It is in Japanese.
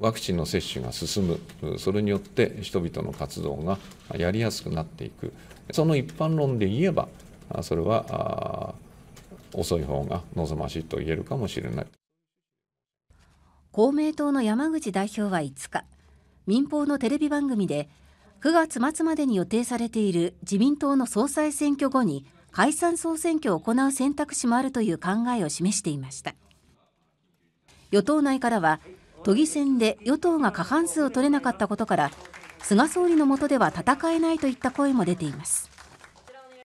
ワクチンの接種が進む、それによって人々の活動がやりやすくなっていく、その一般論で言えば、それは遅い方が望ましいと言えるかもしれない。公明党の山口代表は5日、民放のテレビ番組で、9月末までに予定されている自民党の総裁選挙後に解散・総選挙を行う選択肢もあるという考えを示していました。与党内からは都議選で与党が過半数を取れなかったことから菅総理のもとでは戦えないといった声も出ています。